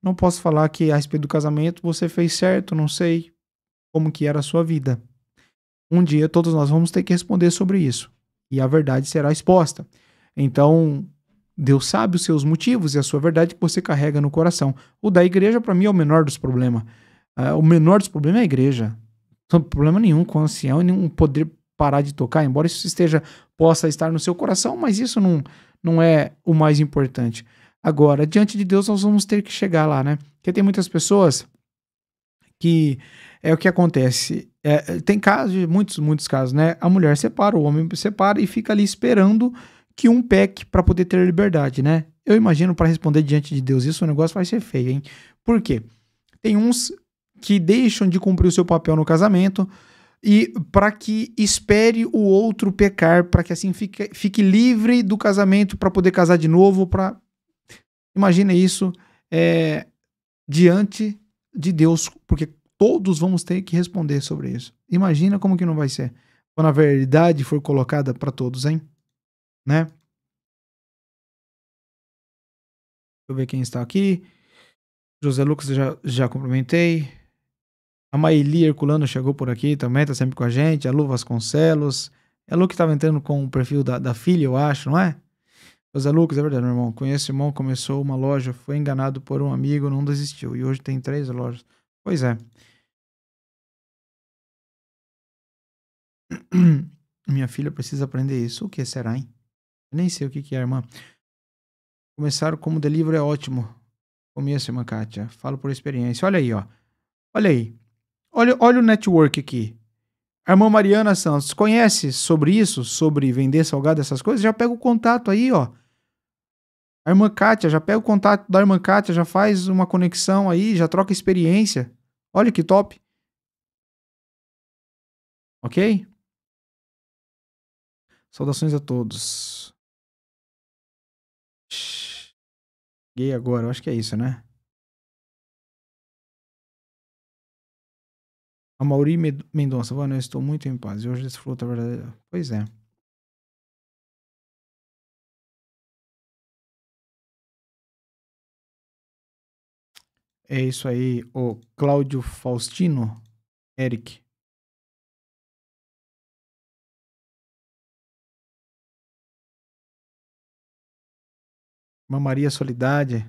Não posso falar que a respeito do casamento você fez certo, não sei, como que era a sua vida. Um dia todos nós vamos ter que responder sobre isso e a verdade será exposta. Então, Deus sabe os seus motivos e a sua verdade que você carrega no coração. O da igreja, para mim, é o menor dos problemas. Uh, ah, o menor dos problemas é a igreja. Não tem problema nenhum com o ancião e nenhum poder parar de tocar, embora isso esteja possa estar no seu coração, mas isso não, não é o mais importante. Agora, diante de Deus, nós vamos ter que chegar lá, né? Porque tem muitas pessoas que é o que acontece. É, é, tem casos, muitos, muitos casos, né? A mulher separa, o homem separa e fica ali esperando que um peque para poder ter liberdade, né? Eu imagino para responder diante de Deus isso, o negócio vai ser feio, hein? Por quê? Tem uns que deixam de cumprir o seu papel no casamento e para que espere o outro pecar, para que assim fique, fique livre do casamento para poder casar de novo, para imagina isso é, diante de Deus, porque todos vamos ter que responder sobre isso. Imagina como que não vai ser quando a verdade for colocada para todos, hein? Né? Deixa eu ver quem está aqui. José Lucas, já, já cumprimentei. A Maeli Herculano chegou por aqui também, está sempre com a gente. A Lu Vasconcelos. É a Lu que estava entrando com o perfil da, da filha, eu acho, não é? Zé Lucas, é verdade, meu irmão. Conheço o irmão, começou uma loja, foi enganado por um amigo, não desistiu. E hoje tem três lojas. Pois é. Minha filha precisa aprender isso. O que será, hein? Eu nem sei o que, que é, irmã. Começar como delivery é ótimo. Começo, irmã Kátia. Falo por experiência. Olha aí, ó. Olha aí. Olha, olha o network aqui. A irmã Mariana Santos, conhece sobre isso? Sobre vender salgado, essas coisas? Já pega o contato aí, ó. A irmã Kátia, já pega o contato da irmã Kátia, já faz uma conexão aí, já troca experiência. Olha que top. Ok? Saudações a todos. Gay agora, eu acho que é isso, né? A Mauri Mendonça, mano, eu estou muito em paz e hoje desfruto a é verdade. Pois é. É isso aí, o Cláudio Faustino, Eric. Mamaria Solidade.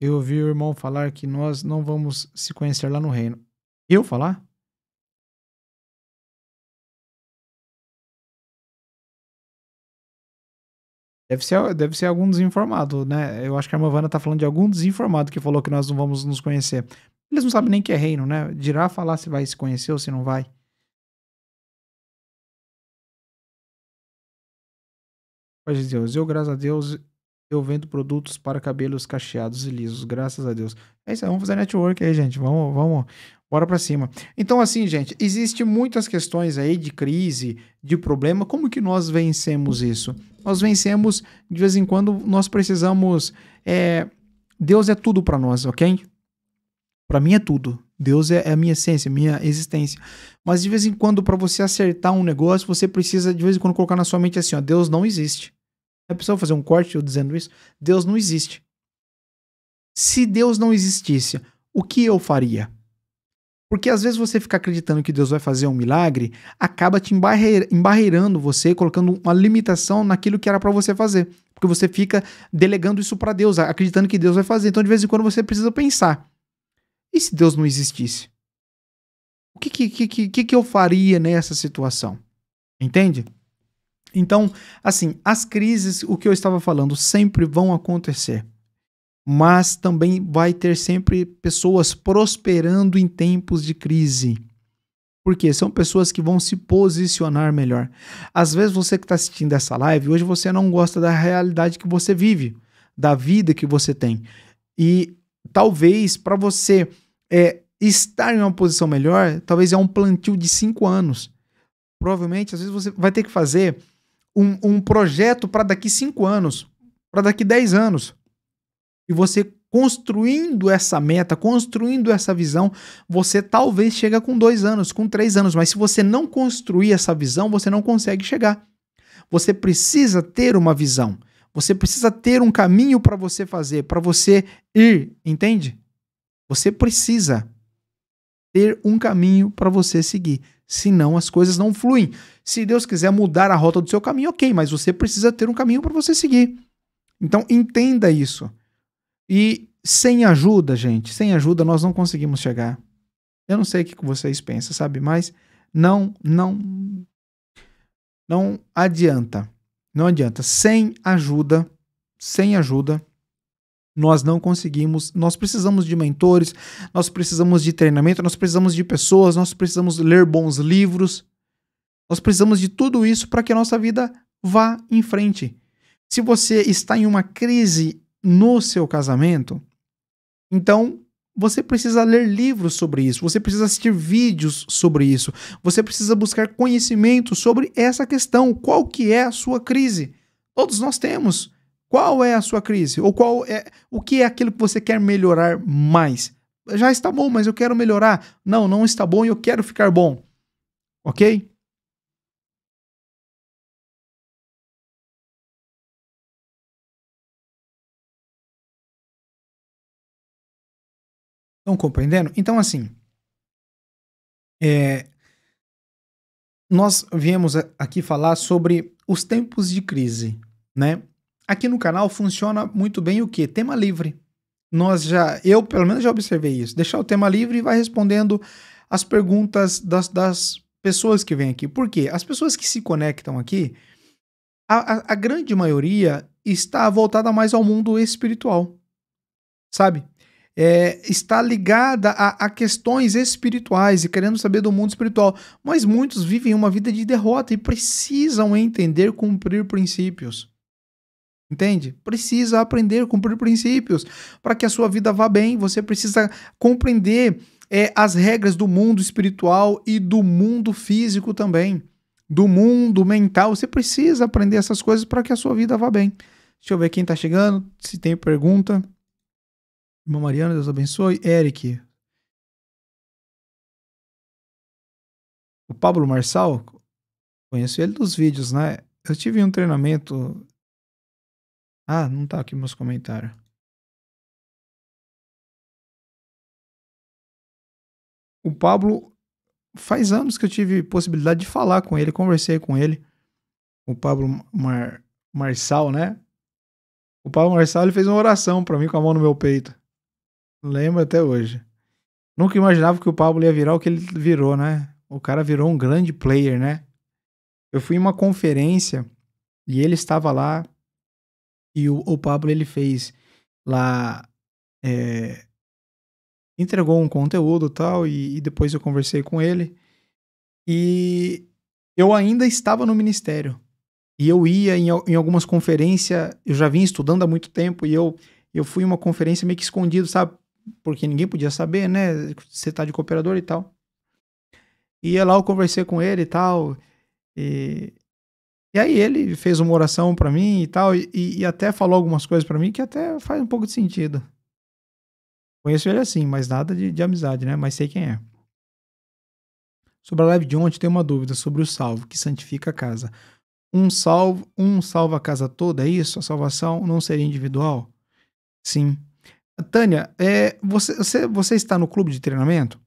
Eu ouvi o irmão falar que nós não vamos se conhecer lá no reino. Eu falar? Deve ser, deve ser algum desinformado, né? Eu acho que a Movana tá falando de algum desinformado que falou que nós não vamos nos conhecer. Eles não sabem nem que é reino, né? Dirá falar se vai se conhecer ou se não vai. Pode Deus. Eu, graças a Deus, eu vendo produtos para cabelos cacheados e lisos. Graças a Deus. É isso aí, vamos fazer network aí, gente. Vamos, vamos, Bora para cima. Então, assim, gente, existe muitas questões aí de crise, de problema. Como que nós vencemos isso? Nós vencemos, de vez em quando, nós precisamos. É... Deus é tudo para nós, ok? Para mim é tudo. Deus é, é, a minha essência, minha existência. Mas de vez em quando, para você acertar um negócio, você precisa de vez em quando colocar na sua mente assim: ó, Deus não existe. É preciso fazer um corte eu dizendo isso? Deus não existe. Se Deus não existisse, o que eu faria? Porque às vezes você ficar acreditando que Deus vai fazer um milagre acaba te embarreirando você, colocando uma limitação naquilo que era para você fazer. Porque você fica delegando isso para Deus, acreditando que Deus vai fazer. Então, de vez em quando, você precisa pensar: e se Deus não existisse? O que, que, que, que, que eu faria nessa situação? Entende? Então, assim, as crises, o que eu estava falando, sempre vão acontecer mas também vai ter sempre pessoas prosperando em tempos de crise. Porque são pessoas que vão se posicionar melhor. Às vezes você que está assistindo essa live, hoje você não gosta da realidade que você vive, da vida que você tem. E talvez para você é, estar em uma posição melhor, talvez é um plantio de cinco anos. Provavelmente, às vezes você vai ter que fazer um, um projeto para daqui cinco anos, para daqui dez anos, e você construindo essa meta, construindo essa visão, você talvez chega com dois anos, com três anos, mas se você não construir essa visão, você não consegue chegar. Você precisa ter uma visão. Você precisa ter um caminho para você fazer, para você ir, entende? Você precisa ter um caminho para você seguir. Senão as coisas não fluem. Se Deus quiser mudar a rota do seu caminho, ok, mas você precisa ter um caminho para você seguir. Então entenda isso. E sem ajuda, gente, sem ajuda nós não conseguimos chegar. Eu não sei o que vocês pensam, sabe? Mas não, não, não adianta. Não adianta. Sem ajuda, sem ajuda, nós não conseguimos. Nós precisamos de mentores, nós precisamos de treinamento, nós precisamos de pessoas, nós precisamos ler bons livros. Nós precisamos de tudo isso para que a nossa vida vá em frente. Se você está em uma crise no seu casamento, então você precisa ler livros sobre isso, você precisa assistir vídeos sobre isso, você precisa buscar conhecimento sobre essa questão, qual que é a sua crise? Todos nós temos. Qual é a sua crise? Ou qual é o que é aquilo que você quer melhorar mais? Já está bom, mas eu quero melhorar. Não, não está bom e eu quero ficar bom. OK? Estão compreendendo? Então, assim, é, nós viemos aqui falar sobre os tempos de crise, né? Aqui no canal funciona muito bem o que? Tema livre. Nós já, eu pelo menos já observei isso. Deixar o tema livre e vai respondendo as perguntas das, das pessoas que vêm aqui. Por quê? As pessoas que se conectam aqui, a, a, a grande maioria está voltada mais ao mundo espiritual, sabe? é, está ligada a, a, questões espirituais e querendo saber do mundo espiritual. Mas muitos vivem uma vida de derrota e precisam entender cumprir princípios. Entende? Precisa aprender a cumprir princípios. Para que a sua vida vá bem, você precisa compreender é, as regras do mundo espiritual e do mundo físico também. Do mundo mental. Você precisa aprender essas coisas para que a sua vida vá bem. Deixa eu ver quem está chegando, se tem pergunta. Irmã Mariana, Deus abençoe. Eric. O Pablo Marçal, conheço ele dos vídeos, né? Eu tive um treinamento. Ah, não tá aqui meus comentários. O Pablo, faz anos que eu tive possibilidade de falar com ele, conversei com ele, o Pablo Mar, Marçal, né? O Pablo Marçal ele fez uma oração para mim com a mão no meu peito. Lembro até hoje. Nunca imaginava que o Pablo ia virar o que ele virou, né? O cara virou um grande player, né? Eu fui em uma conferência e ele estava lá e o, o Pablo ele fez lá é, entregou um conteúdo tal e, e depois eu conversei com ele e eu ainda estava no ministério e eu ia em, em algumas conferências eu já vinha estudando há muito tempo e eu eu fui em uma conferência meio que escondido sabe porque ninguém podia saber, né? Você tá de cooperador e tal. E lá eu conversei com ele e tal. E, e aí ele fez uma oração para mim e tal. E, e até falou algumas coisas para mim que até faz um pouco de sentido. Conheço ele assim, mas nada de, de amizade, né? Mas sei quem é. Sobre a live de ontem, tem uma dúvida sobre o salvo, que santifica a casa. Um salvo, um salva a casa toda, é isso? A salvação não seria individual? Sim. Tânia, é, você, você, você está no clube de treinamento?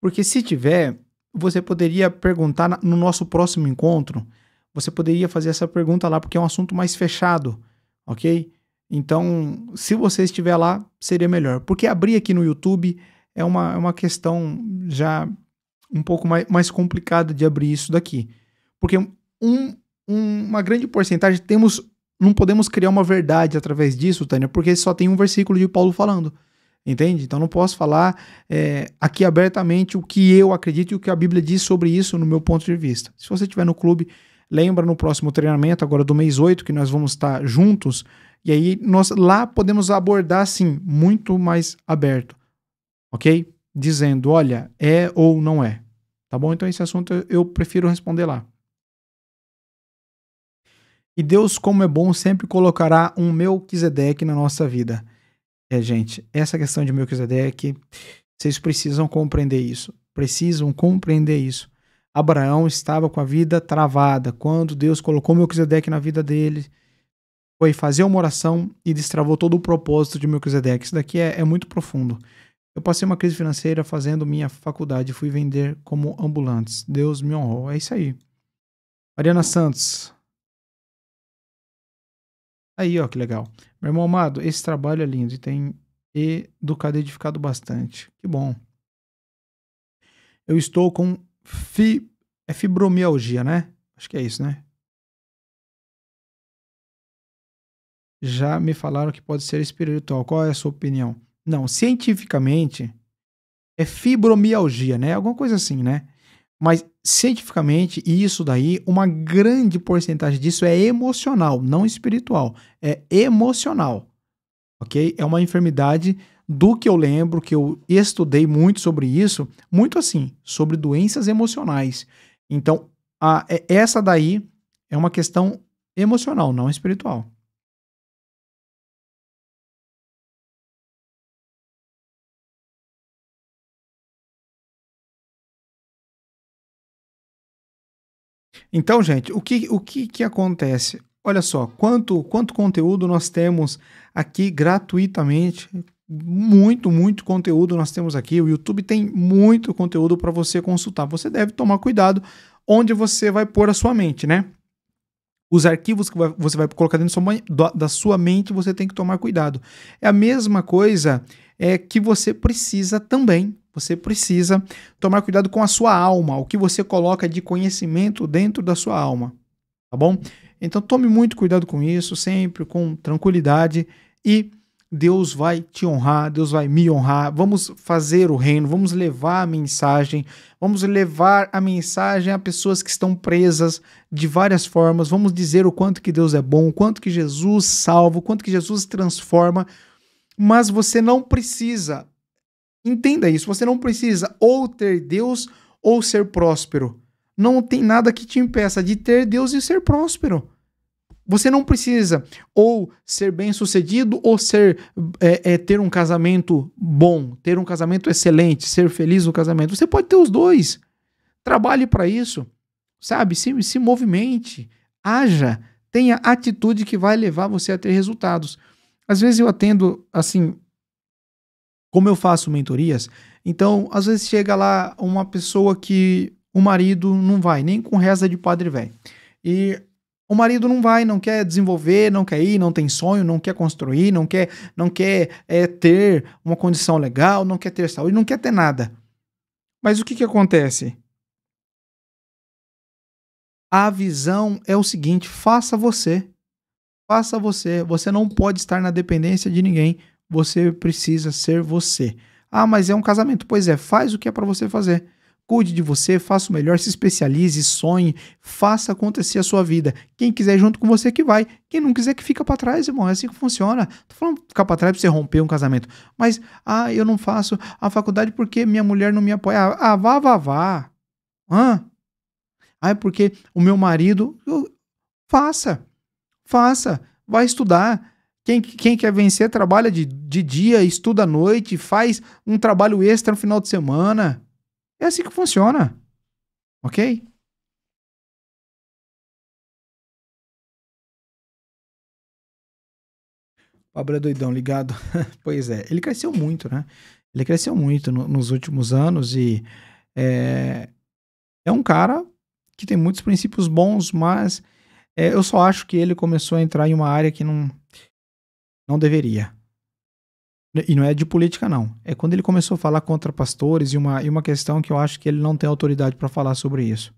Porque se tiver, você poderia perguntar na, no nosso próximo encontro. Você poderia fazer essa pergunta lá, porque é um assunto mais fechado, ok? Então, se você estiver lá, seria melhor. Porque abrir aqui no YouTube é uma, é uma questão já um pouco mais, mais complicada de abrir isso daqui. Porque um, um, uma grande porcentagem temos não podemos criar uma verdade através disso, Tânia, porque só tem um versículo de Paulo falando. Entende? Então não posso falar é, aqui abertamente o que eu acredito e o que a Bíblia diz sobre isso no meu ponto de vista. Se você estiver no clube, lembra no próximo treinamento, agora do mês 8, que nós vamos estar juntos, e aí nós lá podemos abordar sim, muito mais aberto. Ok? Dizendo, olha, é ou não é. Tá bom? Então esse assunto eu prefiro responder lá. E Deus, como é bom, sempre colocará um Melquisedeque na nossa vida. É, gente, essa questão de Melquisedeque, vocês precisam compreender isso. Precisam compreender isso. Abraão estava com a vida travada. Quando Deus colocou Melquisedeque na vida dele, foi fazer uma oração e destravou todo o propósito de Melquisedeque. Isso daqui é, é muito profundo. Eu passei uma crise financeira fazendo minha faculdade, fui vender como ambulantes. Deus me honrou. É isso aí. Mariana Santos, Aí, ó, que legal. Meu irmão amado, esse trabalho é lindo e tem educado e edificado bastante. Que bom. Eu estou com fi... é fibromialgia, né? Acho que é isso, né? Já me falaram que pode ser espiritual. Qual é a sua opinião? Não, cientificamente é fibromialgia, né? Alguma coisa assim, né? Mas cientificamente, e isso daí, uma grande porcentagem disso é emocional, não espiritual. É emocional. Ok? É uma enfermidade do que eu lembro, que eu estudei muito sobre isso, muito assim, sobre doenças emocionais. Então, a, é, essa daí é uma questão emocional, não espiritual. Então, gente, o que, o que, que acontece? Olha só, quanto, quanto conteúdo nós temos aqui gratuitamente. Muito, muito conteúdo nós temos aqui. O YouTube tem muito conteúdo para você consultar. Você deve tomar cuidado onde você vai pôr a sua mente, né? Os arquivos que você vai colocar dentro da sua mente, você tem que tomar cuidado. É a mesma coisa é que você precisa também você precisa tomar cuidado com a sua alma, o que você coloca de conhecimento dentro da sua alma, tá bom? Então tome muito cuidado com isso, sempre com tranquilidade e Deus vai te honrar, Deus vai me honrar. Vamos fazer o reino, vamos levar a mensagem, vamos levar a mensagem a pessoas que estão presas de várias formas. Vamos dizer o quanto que Deus é bom, o quanto que Jesus salva, o quanto que Jesus transforma. Mas você não precisa Entenda isso. Você não precisa ou ter Deus ou ser próspero. Não tem nada que te impeça de ter Deus e ser próspero. Você não precisa ou ser bem-sucedido ou ser é, é, ter um casamento bom, ter um casamento excelente, ser feliz no casamento. Você pode ter os dois. Trabalhe para isso, sabe? Se, se movimente, haja, tenha atitude que vai levar você a ter resultados. Às vezes eu atendo assim como eu faço mentorias, então às vezes chega lá uma pessoa que o marido não vai, nem com reza de padre velho. E o marido não vai, não quer desenvolver, não quer ir, não tem sonho, não quer construir, não quer, não quer é, ter uma condição legal, não quer ter saúde, não quer ter nada. Mas o que, que acontece? A visão é o seguinte: faça você. Faça você. Você não pode estar na dependência de ninguém você precisa ser você. Ah, mas é um casamento. Pois é, faz o que é para você fazer. Cuide de você, faça o melhor, se especialize, sonhe, faça acontecer a sua vida. Quem quiser junto com você que vai. Quem não quiser que fica para trás, irmão. É assim que funciona. Tô falando ficar para trás pra você romper um casamento. Mas, ah, eu não faço a faculdade porque minha mulher não me apoia. Ah, ah vá, vá, vá. Hã? Ah, é porque o meu marido. Eu, faça. Faça. Vai estudar quem, quem quer vencer trabalha de, de dia, estuda à noite, faz um trabalho extra no final de semana. É assim que funciona. Ok? Pablo é doidão, ligado? pois é, ele cresceu muito, né? Ele cresceu muito no, nos últimos anos e é, é, um cara que tem muitos princípios bons, mas é, eu só acho que ele começou a entrar em uma área que não, não deveria. Né, e não é de política, não. É quando ele começou a falar contra pastores e uma, e uma questão que eu acho que ele não tem autoridade para falar sobre isso.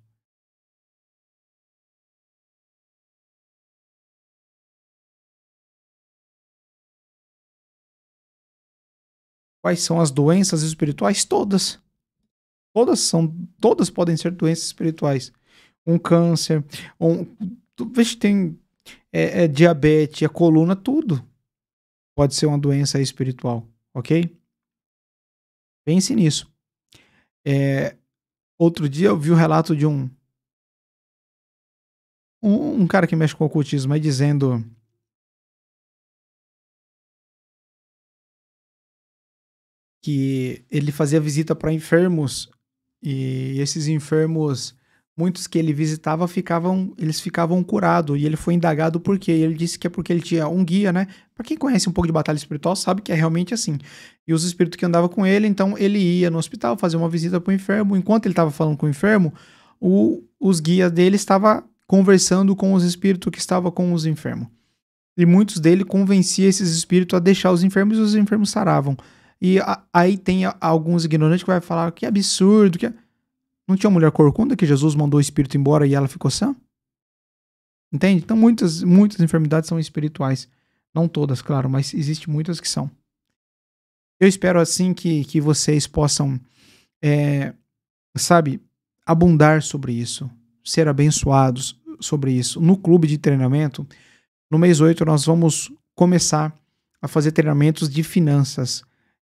Quais são as doenças espirituais? Todas. Todas são, todas podem ser doenças espirituais. Um câncer, um, tem é, é diabetes, a coluna, tudo pode ser uma doença espiritual, ok? Pense nisso. É, outro dia eu vi o um relato de um, um, um cara que mexe com ocultismo aí dizendo que ele fazia visita para enfermos e esses enfermos muitos que ele visitava ficavam, eles ficavam curados e ele foi indagado por quê? E ele disse que é porque ele tinha um guia, né? Para quem conhece um pouco de batalha espiritual sabe que é realmente assim. E os espíritos que andavam com ele, então ele ia no hospital fazer uma visita para o enfermo. Enquanto ele estava falando com o enfermo, o, os guias dele estava conversando com os espíritos que estavam com os enfermos. E muitos dele convencia esses espíritos a deixar os enfermos e os enfermos saravam. E a, aí tem a, alguns ignorantes que vai falar que absurdo, que é... Não tinha mulher corcunda que Jesus mandou o espírito embora e ela ficou sã? Entende? Então muitas, muitas enfermidades são espirituais. Não todas, claro, mas existem muitas que são. Eu espero assim que, que vocês possam, é, sabe, abundar sobre isso, ser abençoados sobre isso. No clube de treinamento, no mês 8, nós vamos começar a fazer treinamentos de finanças.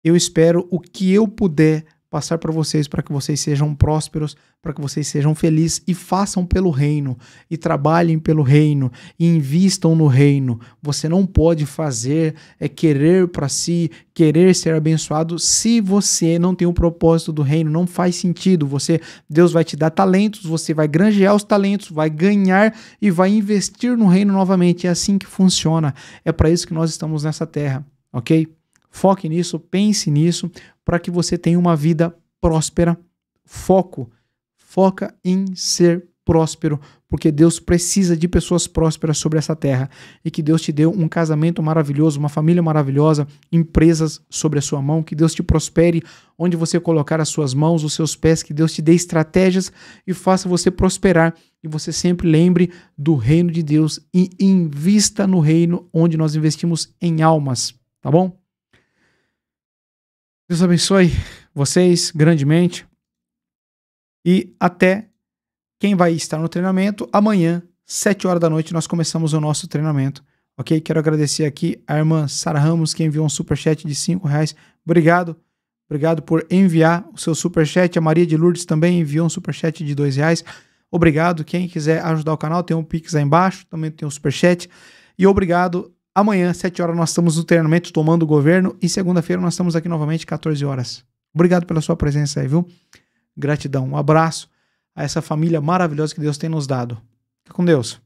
Eu espero o que eu puder passar para vocês para que vocês sejam prósperos, para que vocês sejam felizes e façam pelo reino, e trabalhem pelo reino, e invistam no reino. Você não pode fazer, é querer para si, querer ser abençoado se você não tem o propósito do reino, não faz sentido. Você, Deus vai te dar talentos, você vai granjear os talentos, vai ganhar e vai investir no reino novamente. É assim que funciona. É para isso que nós estamos nessa terra, OK? Foque nisso, pense nisso, para que você tenha uma vida próspera. Foco. Foca em ser próspero, porque Deus precisa de pessoas prósperas sobre essa terra e que Deus te deu um casamento maravilhoso, uma família maravilhosa, empresas sobre a sua mão, que Deus te prospere onde você colocar as suas mãos, os seus pés, que Deus te dê estratégias e faça você prosperar. E você sempre lembre do reino de Deus e invista no reino onde nós investimos em almas, tá bom? Deus abençoe vocês grandemente. E até quem vai estar no treinamento amanhã, 7 horas da noite, nós começamos o nosso treinamento. Ok? Quero agradecer aqui a irmã Sara Ramos, que enviou um superchat de 5 reais. Obrigado. Obrigado por enviar o seu superchat. A Maria de Lourdes também enviou um superchat de 2 reais. Obrigado. Quem quiser ajudar o canal, tem um Pix aí embaixo. Também tem um superchat. E obrigado Amanhã, 7 horas, nós estamos no treinamento Tomando o Governo. E segunda-feira nós estamos aqui novamente, 14 horas. Obrigado pela sua presença aí, viu? Gratidão. Um abraço a essa família maravilhosa que Deus tem nos dado. Fica com Deus.